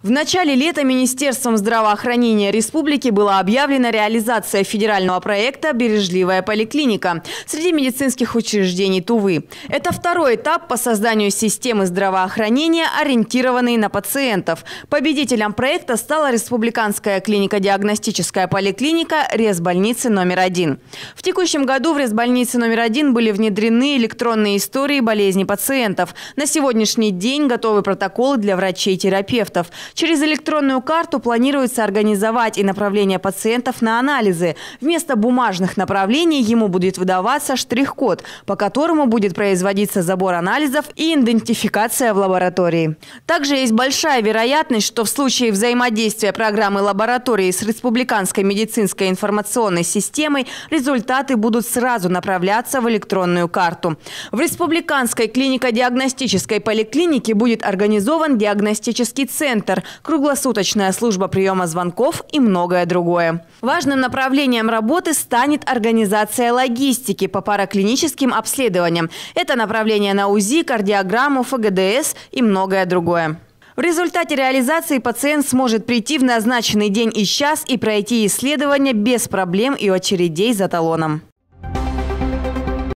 В начале лета Министерством здравоохранения республики была объявлена реализация федерального проекта «Бережливая поликлиника» среди медицинских учреждений Тувы. Это второй этап по созданию системы здравоохранения, ориентированной на пациентов. Победителем проекта стала Республиканская клинико-диагностическая поликлиника Резбольницы номер один. В текущем году в Резбольнице номер один были внедрены электронные истории болезни пациентов. На сегодняшний день готовы протоколы для врачей-терапевтов – Через электронную карту планируется организовать и направление пациентов на анализы. Вместо бумажных направлений ему будет выдаваться штрих-код, по которому будет производиться забор анализов и идентификация в лаборатории. Также есть большая вероятность, что в случае взаимодействия программы лаборатории с республиканской медицинской информационной системой результаты будут сразу направляться в электронную карту. В республиканской клинико-диагностической поликлинике будет организован диагностический центр, центр, круглосуточная служба приема звонков и многое другое. Важным направлением работы станет организация логистики по параклиническим обследованиям. Это направление на УЗИ, кардиограмму, ФГДС и многое другое. В результате реализации пациент сможет прийти в назначенный день и час и пройти исследование без проблем и очередей за талоном.